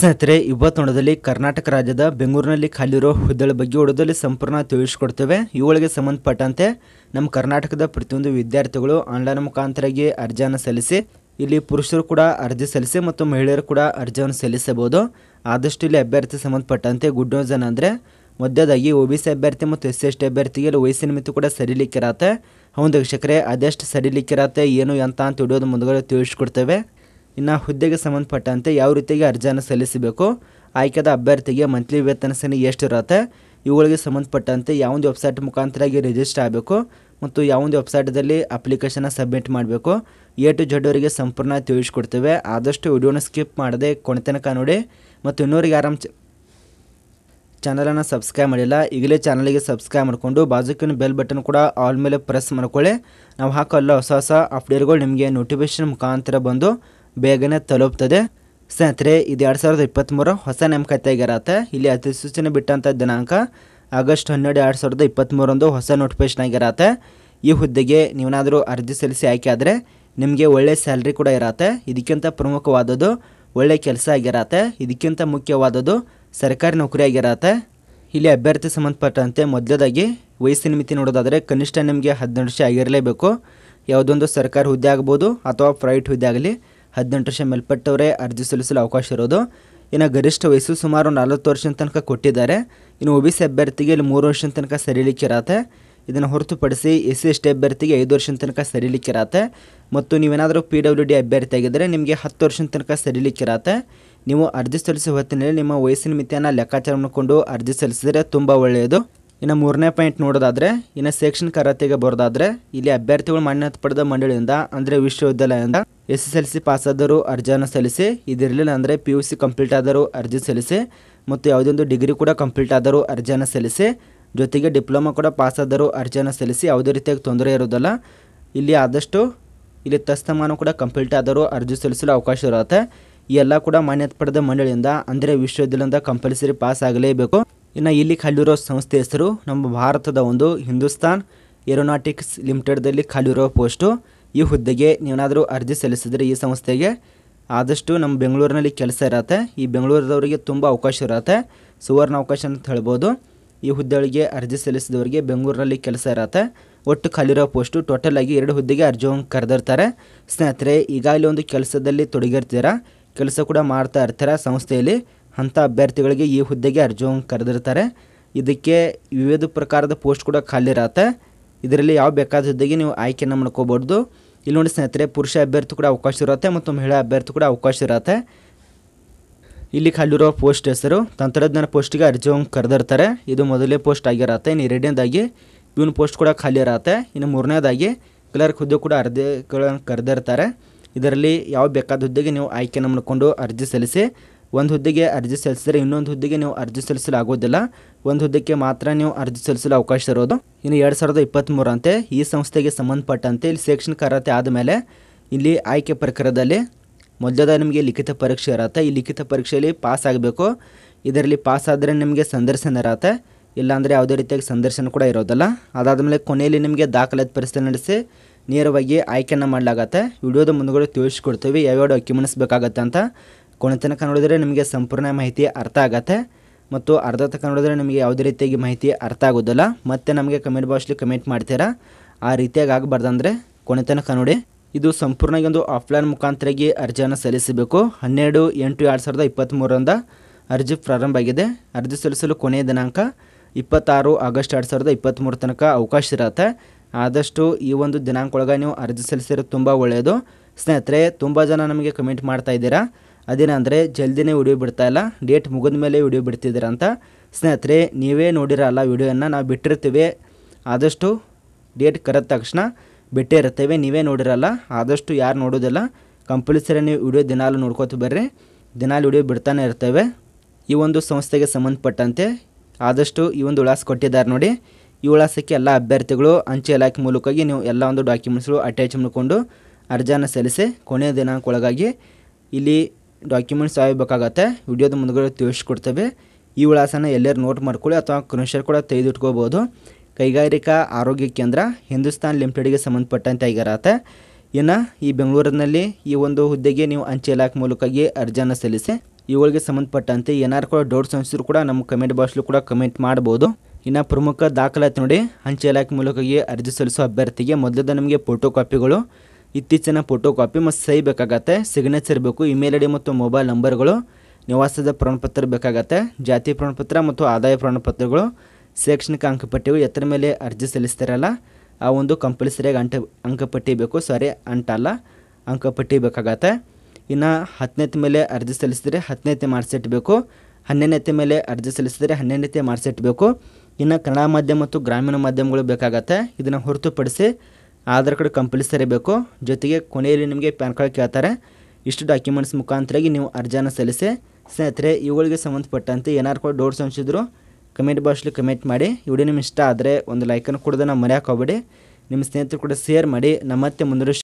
ಸ್ನೇಹಿತರೆ ಇವತ್ತು ಕರ್ನಾಟಕ ರಾಜ್ಯದ ಬೆಂಗಳೂರಿನಲ್ಲಿ ಖಾಲಿರೋ ಹುದ್ದೆಗಳ ಬಗ್ಗೆ ಹೊಡೋದಲ್ಲಿ ಸಂಪೂರ್ಣ ತಿಳಿಸ್ಕೊಡ್ತೇವೆ ಇವುಗಳಿಗೆ ಸಂಬಂಧಪಟ್ಟಂತೆ ನಮ್ಮ ಕರ್ನಾಟಕದ ಪ್ರತಿಯೊಂದು ವಿದ್ಯಾರ್ಥಿಗಳು ಆನ್ಲೈನ್ ಮುಖಾಂತರಾಗಿ ಅರ್ಜಿಯನ್ನು ಸಲ್ಲಿಸಿ ಇಲ್ಲಿ ಪುರುಷರು ಕೂಡ ಅರ್ಜಿ ಸಲ್ಲಿಸಿ ಮತ್ತು ಮಹಿಳೆಯರು ಕೂಡ ಅರ್ಜಿಯನ್ನು ಸಲ್ಲಿಸಬಹುದು ಆದಷ್ಟು ಇಲ್ಲಿ ಅಭ್ಯರ್ಥಿ ಸಂಬಂಧಪಟ್ಟಂತೆ ಗುಡ್ ನ್ಯೂಸ್ ಏನಂದರೆ ಮಧ್ಯದಾಗಿ ಒ ಬಿ ಸಿ ಅಭ್ಯರ್ಥಿ ಮತ್ತು ಎಸ್ ಸಿ ಎಸ್ ಟಿ ಅಭ್ಯರ್ಥಿಗೆ ಇಲ್ಲಿ ವಯಸ್ಸಿನ ನಿಮಿತ್ತ ಕೂಡ ಸರಿಲಿಕ್ಕಿರತ್ತೆ ಹೌದು ವೀಕ್ಷಕರೇ ಅದೆಷ್ಟು ಸರಿಲಿಕ್ಕಿರತ್ತೆ ಏನು ಅಂತ ಅಂತ ಹಿಡಿಯೋದು ಮುಂದುಗಡೆ ತಿಳಿಸ್ಕೊಡ್ತೇವೆ ಇನ್ನು ಹುದ್ದೆಗೆ ಸಂಬಂಧಪಟ್ಟಂತೆ ಯಾವ ರೀತಿಯಾಗಿ ಅರ್ಜಿಯನ್ನು ಸಲ್ಲಿಸಬೇಕು ಆಯ್ಕೆದ ಅಭ್ಯರ್ಥಿಗೆ ಮಂತ್ಲಿ ವೇತನ ಸೇನೆ ಎಷ್ಟಿರುತ್ತೆ ಇವುಗಳಿಗೆ ಸಂಬಂಧಪಟ್ಟಂತೆ ಯಾವೊಂದು ವೆಬ್ಸೈಟ್ ಆಗಿ ರಿಜಿಸ್ಟರ್ ಆಗಬೇಕು ಮತ್ತು ಯಾವೊಂದು ವೆಬ್ಸೈಟಲ್ಲಿ ಅಪ್ಲಿಕೇಶನ್ನ ಸಬ್ಮಿಟ್ ಮಾಡಬೇಕು ಎ ಟು ಜಡ್ ಅವರಿಗೆ ಸಂಪೂರ್ಣ ತಿಳಿಸ್ಕೊಡ್ತೇವೆ ಆದಷ್ಟು ವಿಡಿಯೋನ ಸ್ಕಿಪ್ ಮಾಡದೆ ಕೊನೆ ತನಕ ನೋಡಿ ಮತ್ತು ಇನ್ನೂರಿಗೆ ಆರಾಮ್ ಚಾನಲನ್ನು ಸಬ್ಸ್ಕ್ರೈಬ್ ಮಾಡಿಲ್ಲ ಈಗಲೇ ಚಾನಲಿಗೆ ಸಬ್ಸ್ಕ್ರೈಬ್ ಮಾಡಿಕೊಂಡು ಬಾಜುಕಿನ ಬೆಲ್ ಬಟನ್ ಕೂಡ ಆಲ್ ಮೇಲೆ ಪ್ರೆಸ್ ಮಾಡ್ಕೊಳ್ಳಿ ನಾವು ಹಾಕೋ ಎಲ್ಲ ಹೊಸ ಹೊಸ ಅಪ್ಡೇಟ್ಗಳು ನಿಮಗೆ ನೋಟಿಫಿಕೇಶನ್ ಮುಖಾಂತರ ಬಂದು ಬೇಗನೆ ತಲುಪ್ತದೆ ಸ್ನೇಹಿತರೆ ಇದು ಎರಡು ಸಾವಿರದ ಇಪ್ಪತ್ತ್ಮೂರು ಹೊಸ ನೇಮಕಾತಿಯಾಗಿರತ್ತೆ ಇಲ್ಲಿ ಅಧಿಸೂಚನೆ ಬಿಟ್ಟಂಥ ದಿನಾಂಕ ಆಗಸ್ಟ್ ಹನ್ನೆರಡು ಎರಡು ಸಾವಿರದ ಇಪ್ಪತ್ತ್ಮೂರಂದು ಹೊಸ ನೋಟಿಫಿಕೇಶನ್ ಆಗಿರತ್ತೆ ಈ ಹುದ್ದೆಗೆ ನೀವೇನಾದರೂ ಅರ್ಜಿ ಸಲ್ಲಿಸಿ ಆಯ್ಕೆ ಆದರೆ ನಿಮಗೆ ಒಳ್ಳೆಯ ಸ್ಯಾಲ್ರಿ ಕೂಡ ಇರತ್ತೆ ಇದಕ್ಕಿಂತ ಪ್ರಮುಖವಾದದ್ದು ಒಳ್ಳೆಯ ಕೆಲಸ ಆಗಿರತ್ತೆ ಇದಕ್ಕಿಂತ ಮುಖ್ಯವಾದದ್ದು ಸರ್ಕಾರಿ ನೌಕರಿ ಆಗಿರತ್ತೆ ಇಲ್ಲಿ ಅಭ್ಯರ್ಥಿ ಸಂಬಂಧಪಟ್ಟಂತೆ ಮೊದಲದಾಗಿ ವಯಸ್ಸಿನ ಮಿತಿ ನೋಡೋದಾದರೆ ಕನಿಷ್ಠ ನಿಮಗೆ ಹದಿನೆಂಟು ವರ್ಷ ಆಗಿರಲೇಬೇಕು ಯಾವುದೊಂದು ಸರ್ಕಾರಿ ಹುದ್ದೆ ಆಗ್ಬೋದು ಅಥವಾ ಪ್ರೈವೇಟ್ ಹುದ್ದೆ ಆಗಲಿ ಹದಿನೆಂಟು ವರ್ಷ ಮೇಲ್ಪಟ್ಟವರೇ ಅರ್ಜಿ ಸಲ್ಲಿಸಲು ಅವಕಾಶ ಇರೋದು ಇನ್ನು ಗರಿಷ್ಠ ವಯಸ್ಸು ಸುಮಾರು ನಲವತ್ತು ವರ್ಷದ ತನಕ ಕೊಟ್ಟಿದ್ದಾರೆ ಇನ್ನು ಒ ಬಿ ಸಿ ಅಭ್ಯರ್ಥಿಗೆ ಇಲ್ಲಿ ಮೂರು ವರ್ಷದ ತನಕ ಸರಿಲಿಕ್ಕಿರತ್ತೆ ಇದನ್ನು ಹೊರತುಪಡಿಸಿ ಎಸ್ ಸಿ ಎಸ್ ಟಿ ಅಭ್ಯರ್ಥಿಗೆ ಐದು ವರ್ಷದ ತನಕ ಸರಿಲಿಕ್ಕಿರತ್ತೆ ಮತ್ತು ನೀವೇನಾದರೂ ಪಿ ಡಬ್ಲ್ಯೂ ಡಿ ಅಭ್ಯರ್ಥಿ ಆಗಿದ್ದರೆ ನಿಮಗೆ ಹತ್ತು ವರ್ಷದ ತನಕ ಸರಿಲಿಕ್ಕಿರತ್ತೆ ನೀವು ಅರ್ಜಿ ಸಲ್ಲಿಸುವ ಹೊತ್ತಿನಲ್ಲಿ ನಿಮ್ಮ ವಯಸ್ಸಿನ ಮಿತಿಯನ್ನು ಲೆಕ್ಕಾಚಾರ ಮಾಡಿಕೊಂಡು ಅರ್ಜಿ ಸಲ್ಲಿಸಿದರೆ ತುಂಬ ಒಳ್ಳೆಯದು ಇನ್ನು ಮೂರನೇ ಪಾಯಿಂಟ್ ನೋಡೋದಾದರೆ ಇನ್ನು ಶೈಕ್ಷಣಿಕ ಅರ್ಹತೆಗೆ ಬರೋದಾದರೆ ಇಲ್ಲಿ ಅಭ್ಯರ್ಥಿಗಳು ಮಾನ್ಯತೆ ಪಡೆದ ಮಂಡಳಿಯಿಂದ ಅಂದರೆ ವಿಶ್ವವಿದ್ಯಾಲಯದಿಂದ ಎಸ್ ಎಸ್ ಎಲ್ ಸಿ ಪಾಸಾದರೂ ಅರ್ಜಿಯನ್ನು ಸಲ್ಲಿಸಿ ಇದಿರಲಿಲ್ಲ ಅಂದರೆ ಪಿ ಯು ಸಿ ಕಂಪ್ಲೀಟ್ ಆದರೂ ಅರ್ಜಿ ಸಲ್ಲಿಸಿ ಮತ್ತು ಯಾವುದೊಂದು ಒಂದು ಡಿಗ್ರಿ ಕೂಡ ಕಂಪ್ಲೀಟ್ ಆದರೂ ಅರ್ಜಿಯನ್ನು ಸಲ್ಲಿಸಿ ಜೊತೆಗೆ ಡಿಪ್ಲೊಮಾ ಕೂಡ ಪಾಸಾದರೂ ಅರ್ಜಿಯನ್ನು ಸಲ್ಲಿಸಿ ಯಾವುದೇ ರೀತಿಯಾಗಿ ತೊಂದರೆ ಇರೋದಲ್ಲ ಇಲ್ಲಿ ಆದಷ್ಟು ಇಲ್ಲಿ ತಸ್ತಮಾನ ಕೂಡ ಕಂಪ್ಲೀಟ್ ಆದರೂ ಅರ್ಜಿ ಸಲ್ಲಿಸಲು ಅವಕಾಶ ಇರುತ್ತೆ ಎಲ್ಲ ಕೂಡ ಮಾನ್ಯತೆ ಪಡೆದ ಮಂಡಳಿಯಿಂದ ಅಂದರೆ ವಿಶ್ವವಿದ್ಯಾಲಯದಿಂದ ಕಂಪಲ್ಸರಿ ಪಾಸ್ ಆಗಲೇಬೇಕು ಇನ್ನು ಇಲ್ಲಿ ಖಾಲಿರೋ ಸಂಸ್ಥೆ ಹೆಸರು ನಮ್ಮ ಭಾರತದ ಒಂದು ಹಿಂದೂಸ್ತಾನ್ ಏರೋನಾಟಿಕ್ಸ್ ಲಿಮಿಟೆಡ್ದಲ್ಲಿ ಖಾಲಿರೋ ಪೋಸ್ಟು ಈ ಹುದ್ದೆಗೆ ನೀವೇನಾದರೂ ಅರ್ಜಿ ಸಲ್ಲಿಸಿದರೆ ಈ ಸಂಸ್ಥೆಗೆ ಆದಷ್ಟು ನಮ್ಮ ಬೆಂಗಳೂರಿನಲ್ಲಿ ಕೆಲಸ ಇರತ್ತೆ ಈ ಬೆಂಗಳೂರದವರಿಗೆ ತುಂಬ ಅವಕಾಶ ಇರತ್ತೆ ಸುವರ್ಣ ಅವಕಾಶ ಅಂತ ಹೇಳ್ಬೋದು ಈ ಹುದ್ದೆಗಳಿಗೆ ಅರ್ಜಿ ಸಲ್ಲಿಸಿದವರಿಗೆ ಬೆಂಗಳೂರಿನಲ್ಲಿ ಕೆಲಸ ಇರತ್ತೆ ಒಟ್ಟು ಖಾಲಿರೋ ಪೋಸ್ಟು ಟೋಟಲ್ ಆಗಿ ಎರಡು ಹುದ್ದೆಗೆ ಅರ್ಜಿ ಕರೆದಿರ್ತಾರೆ ಸ್ನೇಹಿತರೆ ಈಗಾಗಲೇ ಒಂದು ಕೆಲಸದಲ್ಲಿ ತೊಡಗಿರ್ತೀರಾ ಕೆಲಸ ಕೂಡ ಮಾಡ್ತಾ ಇರ್ತೀರ ಸಂಸ್ಥೆಯಲ್ಲಿ ಅಂಥ ಅಭ್ಯರ್ಥಿಗಳಿಗೆ ಈ ಹುದ್ದೆಗೆ ಅರ್ಜಿಯನ್ನು ಕರೆದಿರ್ತಾರೆ ಇದಕ್ಕೆ ವಿವಿಧ ಪ್ರಕಾರದ ಪೋಸ್ಟ್ ಕೂಡ ಖಾಲಿ ಇರತ್ತೆ ಇದರಲ್ಲಿ ಯಾವ ಬೇಕಾದ ಹುದ್ದೆಗೆ ನೀವು ಆಯ್ಕೆಯನ್ನು ಮಾಡ್ಕೋಬೋದು ಇಲ್ಲಿ ನೋಡಿ ಸ್ನೇಹಿತರೆ ಪುರುಷ ಅಭ್ಯರ್ಥಿ ಕೂಡ ಅವಕಾಶ ಇರುತ್ತೆ ಮತ್ತು ಮಹಿಳಾ ಅಭ್ಯರ್ಥಿ ಕೂಡ ಅವಕಾಶ ಇರುತ್ತೆ ಇಲ್ಲಿ ಖಾಲಿರೋ ಪೋಸ್ಟ್ ಹೆಸರು ತಂತ್ರಜ್ಞಾನ ಪೋಸ್ಟಿಗೆ ಅರ್ಜಿಯನ್ನು ಕರೆದಿರ್ತಾರೆ ಇದು ಮೊದಲೇ ಪೋಸ್ಟ್ ಆಗಿರತ್ತೆ ಇನ್ನು ಎರಡನೇದಾಗಿ ಇವನ್ ಪೋಸ್ಟ್ ಕೂಡ ಖಾಲಿ ಇರತ್ತೆ ಇನ್ನು ಮೂರನೇದಾಗಿ ಕ್ಲರ್ಕ್ ಹುದ್ದೆ ಕೂಡ ಅರ್ಜಿಗಳನ್ನು ಕರೆದಿರ್ತಾರೆ ಇದರಲ್ಲಿ ಯಾವ ಬೇಕಾದ ಹುದ್ದೆಗೆ ನೀವು ಆಯ್ಕೆಯನ್ನು ಮಾಡಿಕೊಂಡು ಅರ್ಜಿ ಸಲ್ಲಿಸಿ ಒಂದು ಹುದ್ದೆಗೆ ಅರ್ಜಿ ಸಲ್ಲಿಸಿದರೆ ಇನ್ನೊಂದು ಹುದ್ದೆಗೆ ನೀವು ಅರ್ಜಿ ಆಗೋದಿಲ್ಲ ಒಂದು ಹುದ್ದೆಗೆ ಮಾತ್ರ ನೀವು ಅರ್ಜಿ ಸಲ್ಲಿಸಲು ಅವಕಾಶ ಇರೋದು ಇನ್ನು ಎರಡು ಸಾವಿರದ ಇಪ್ಪತ್ತ್ಮೂರಂತೆ ಈ ಸಂಸ್ಥೆಗೆ ಸಂಬಂಧಪಟ್ಟಂತೆ ಇಲ್ಲಿ ಶೈಕ್ಷಣಿಕ ಅರ್ಹತೆ ಆದಮೇಲೆ ಇಲ್ಲಿ ಆಯ್ಕೆ ಪ್ರಕಾರದಲ್ಲಿ ಮೊದಲದ ನಿಮಗೆ ಲಿಖಿತ ಪರೀಕ್ಷೆ ಇರತ್ತೆ ಈ ಲಿಖಿತ ಪರೀಕ್ಷೆಯಲ್ಲಿ ಪಾಸ್ ಆಗಬೇಕು ಇದರಲ್ಲಿ ಪಾಸ್ ಆದರೆ ನಿಮಗೆ ಸಂದರ್ಶನ ಇರತ್ತೆ ಇಲ್ಲಾಂದರೆ ಯಾವುದೇ ರೀತಿಯಾಗಿ ಸಂದರ್ಶನ ಕೂಡ ಇರೋದಿಲ್ಲ ಅದಾದಮೇಲೆ ಕೊನೆಯಲ್ಲಿ ನಿಮಗೆ ದಾಖಲಾತಿ ಪರಿಸ್ಥಿತಿ ನಡೆಸಿ ನೇರವಾಗಿ ಆಯ್ಕೆಯನ್ನು ಮಾಡಲಾಗತ್ತೆ ವಿಡಿಯೋದ ಮುಂದುಗಡೆ ತಿಳಿಸ್ಕೊಡ್ತೀವಿ ಯಾವ್ಯಾವ ಡಾಕ್ಯುಮೆಂಟ್ಸ್ ಬೇಕಾಗತ್ತೆ ಅಂತ ಕೊನೆ ತನಕ ನೋಡಿದರೆ ನಿಮಗೆ ಸಂಪೂರ್ಣ ಮಾಹಿತಿ ಅರ್ಥ ಆಗತ್ತೆ ಮತ್ತು ಅರ್ಧ ತನಕ ನೋಡಿದ್ರೆ ನಿಮಗೆ ಯಾವುದೇ ರೀತಿಯಾಗಿ ಮಾಹಿತಿ ಅರ್ಥ ಆಗೋದಿಲ್ಲ ಮತ್ತೆ ನಮಗೆ ಕಮೆಂಟ್ ಬಾಕ್ಸ್ಲಿ ಕಮೆಂಟ್ ಮಾಡ್ತೀರಾ ಆ ರೀತಿಯಾಗಿ ಆಗಬಾರ್ದಂದರೆ ಕೊನೆ ತನಕ ನೋಡಿ ಇದು ಸಂಪೂರ್ಣವಾಗಿ ಒಂದು ಆಫ್ಲೈನ್ ಮುಖಾಂತರಾಗಿ ಅರ್ಜಿಯನ್ನು ಸಲ್ಲಿಸಬೇಕು ಹನ್ನೆರಡು ಎಂಟು ಎರಡು ಸಾವಿರದ ಇಪ್ಪತ್ತ್ಮೂರರಿಂದ ಅರ್ಜಿ ಪ್ರಾರಂಭ ಆಗಿದೆ ಅರ್ಜಿ ಸಲ್ಲಿಸಲು ಕೊನೆಯ ದಿನಾಂಕ ಇಪ್ಪತ್ತಾರು ಆಗಸ್ಟ್ ಎರಡು ಸಾವಿರದ ಇಪ್ಪತ್ತ್ಮೂರು ತನಕ ಅವಕಾಶ ಇರುತ್ತೆ ಆದಷ್ಟು ಈ ಒಂದು ದಿನಾಂಕ ಒಳಗೆ ನೀವು ಅರ್ಜಿ ಸಲ್ಲಿಸಿರೋದು ತುಂಬ ಒಳ್ಳೆಯದು ಸ್ನೇಹಿತರೆ ತುಂಬ ಜನ ನಮಗೆ ಕಮೆಂಟ್ ಮಾಡ್ತಾ ಇದ್ದೀರಾ ಅದೇನಂದರೆ ಜಲ್ದಿನೇ ವಿಡಿಯೋ ಬಿಡ್ತಾಯಿಲ್ಲ ಡೇಟ್ ಮುಗಿದ ಮೇಲೆ ವಿಡಿಯೋ ಬಿಡ್ತಿದ್ದೀರ ಅಂತ ಸ್ನೇಹಿತರೆ ನೀವೇ ನೋಡಿರಲ್ಲ ವಿಡಿಯೋನ ನಾವು ಬಿಟ್ಟಿರ್ತೀವಿ ಆದಷ್ಟು ಡೇಟ್ ಕರೆದ ತಕ್ಷಣ ಬಿಟ್ಟೇ ಇರ್ತೇವೆ ನೀವೇ ನೋಡಿರಲ್ಲ ಆದಷ್ಟು ಯಾರು ನೋಡೋದಿಲ್ಲ ಕಂಪಲ್ಸರಿ ನೀವು ವಿಡಿಯೋ ದಿನಾಲು ನೋಡ್ಕೋತ ಬರ್ರಿ ದಿನಾಲು ವಿಡಿಯೋ ಬಿಡ್ತಾನೆ ಇರ್ತೇವೆ ಈ ಒಂದು ಸಂಸ್ಥೆಗೆ ಸಂಬಂಧಪಟ್ಟಂತೆ ಆದಷ್ಟು ಈ ಒಂದು ವಿಳಾಸ ಕೊಟ್ಟಿದ್ದಾರೆ ನೋಡಿ ಈ ವಿಳಾಸಕ್ಕೆ ಎಲ್ಲ ಅಭ್ಯರ್ಥಿಗಳು ಅಂಚೆ ಇಲಾಖೆ ಮೂಲಕವಾಗಿ ನೀವು ಎಲ್ಲ ಒಂದು ಡಾಕ್ಯುಮೆಂಟ್ಸ್ಗಳು ಅಟ್ಯಾಚ್ ಮಾಡಿಕೊಂಡು ಅರ್ಜಿಯನ್ನು ಸಲ್ಲಿಸಿ ಕೊನೆಯ ದಿನಾಂಕ ಒಳಗಾಗಿ ಇಲ್ಲಿ ಡಾಕ್ಯುಮೆಂಟ್ಸ್ ಆಗಬೇಕಾಗತ್ತೆ ವಿಡಿಯೋದ ಮುಂದ್ಗಡೆ ತಿಳಿಸ್ಕೊಡ್ತೇವೆ ಈ ವಿಳಾಸನ ಎಲ್ಲರೂ ನೋಟ್ ಮಾಡ್ಕೊಳ್ಳಿ ಅಥವಾ ಕೃಷಿಯರು ಕೂಡ ತೆಗೆದಿಟ್ಕೋಬೋದು ಕೈಗಾರಿಕಾ ಆರೋಗ್ಯ ಕೇಂದ್ರ ಹಿಂದೂಸ್ತಾನ್ ಲಿಮಿಟೆಡ್ಗೆ ಸಂಬಂಧಪಟ್ಟಂತೆ ಆಗಿರತ್ತೆ ಇನ್ನು ಈ ಬೆಂಗಳೂರಿನಲ್ಲಿ ಈ ಒಂದು ಹುದ್ದೆಗೆ ನೀವು ಅಂಚೆ ಇಲಾಖೆ ಮೂಲಕವಾಗಿ ಅರ್ಜಿಯನ್ನು ಸಲ್ಲಿಸಿ ಇವುಗಳಿಗೆ ಸಂಬಂಧಪಟ್ಟಂತೆ ಏನಾರು ಕೂಡ ಡೌಟ್ಸ್ ಅನಿಸಿದ್ರು ಕೂಡ ನಮ್ಮ ಕಮೆಂಟ್ ಬಾಕ್ಸ್ಲು ಕೂಡ ಕಮೆಂಟ್ ಮಾಡ್ಬೋದು ಇನ್ನು ಪ್ರಮುಖ ದಾಖಲಾತಿ ನೋಡಿ ಅಂಚೆ ಇಲಾಖೆ ಮೂಲಕವಾಗಿ ಅರ್ಜಿ ಸಲ್ಲಿಸುವ ಅಭ್ಯರ್ಥಿಗೆ ಮೊದಲದ ನಮಗೆ ಫೋಟೋ ಕಾಪಿಗಳು ಇತ್ತೀಚಿನ ಫೋಟೋ ಕಾಪಿ ಮತ್ತು ಸಹಿ ಬೇಕಾಗತ್ತೆ ಸಿಗ್ನೇಚರ್ ಬೇಕು ಇಮೇಲ್ ಐ ಮತ್ತು ಮೊಬೈಲ್ ನಂಬರ್ಗಳು ನಿವಾಸದ ಪ್ರಮಾಣಪತ್ರ ಬೇಕಾಗತ್ತೆ ಜಾತಿ ಪ್ರಮಾಣಪತ್ರ ಮತ್ತು ಆದಾಯ ಪ್ರಮಾಣಪತ್ರಗಳು ಶೈಕ್ಷಣಿಕ ಅಂಕಪಟ್ಟಿಗಳು ಎತ್ತರ ಮೇಲೆ ಅರ್ಜಿ ಸಲ್ಲಿಸ್ತಾರಲ್ಲ ಆ ಒಂದು ಕಂಪಲ್ಸರಿಯಾಗಿ ಅಂಟ ಅಂಕಪಟ್ಟಿ ಬೇಕು ಸಾರಿ ಅಂಟಲ್ಲ ಅಂಕಪಟ್ಟಿ ಬೇಕಾಗತ್ತೆ ಇನ್ನು ಹತ್ತನೇತಿ ಮೇಲೆ ಅರ್ಜಿ ಸಲ್ಲಿಸಿದರೆ ಹತ್ತನೇತಿ ಮಾರ್ಕ್ಸೆಟ್ ಬೇಕು ಹನ್ನೆರಡನೇತಿ ಮೇಲೆ ಅರ್ಜಿ ಸಲ್ಲಿಸಿದರೆ ಹನ್ನೆರಡನೇತಿ ಮಾರ್ಕ್ಸೆಟ್ ಬೇಕು ಇನ್ನು ಕನ್ನಡ ಮಾಧ್ಯಮ ಮತ್ತು ಗ್ರಾಮೀಣ ಮಾಧ್ಯಮಗಳು ಬೇಕಾಗತ್ತೆ ಇದನ್ನು ಹೊರತುಪಡಿಸಿ ಆಧಾರ್ ಕಾರ್ಡ್ ಕಂಪಲ್ಸರಿ ಬೇಕು ಜೊತೆಗೆ ಕೊನೆಯಲ್ಲಿ ನಿಮಗೆ ಪ್ಯಾನ್ ಕಾರ್ಡ್ ಕೇಳ್ತಾರೆ ಇಷ್ಟು ಡಾಕ್ಯುಮೆಂಟ್ಸ್ ಮುಖಾಂತರಾಗಿ ನೀವು ಅರ್ಜಿಯನ್ನು ಸಲ್ಲಿಸಿ ಸ್ನೇಹಿತರೆ ಇವುಗಳಿಗೆ ಸಂಬಂಧಪಟ್ಟಂತೆ ಏನಾರು ಕೂಡ ಡೌಟ್ಸ್ ಅನಿಸಿದ್ರು ಕಮೆಂಟ್ ಬಾಕ್ಸಲ್ಲಿ ಕಮೆಂಟ್ ಮಾಡಿ ವಿಡಿಯೋ ನಿಮ್ಗೆ ಇಷ್ಟ ಆದರೆ ಒಂದು ಲೈಕನ್ನು ಕೊಡೋದನ್ನು ಮರೆಯಾಕೋಬೇಡಿ ಹೋಗಬೇಡಿ ನಿಮ್ಮ ಸ್ನೇಹಿತರು ಕೂಡ ಶೇರ್ ಮಾಡಿ ನಮ್ಮತ್ತೆ ಮತ್ತೆ